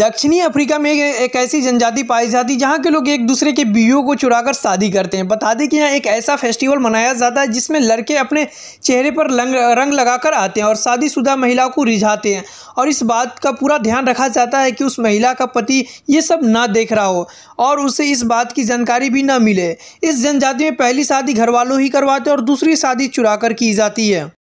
दक्षिणी अफ्रीका में एक ऐसी जनजाति पाई जाती है जहाँ के लोग एक दूसरे के बीवियों को चुराकर शादी करते हैं बता दें कि यहाँ एक ऐसा फेस्टिवल मनाया जाता है जिसमें लड़के अपने चेहरे पर रंग रंग लगाकर आते हैं और शादीशुदा महिलाओं को रिझाते हैं और इस बात का पूरा ध्यान रखा जाता है कि उस महिला का पति ये सब ना देख रहा हो और उसे इस बात की जानकारी भी ना मिले इस जनजाति में पहली शादी घर वालों ही करवाते और दूसरी शादी चुरा की जाती है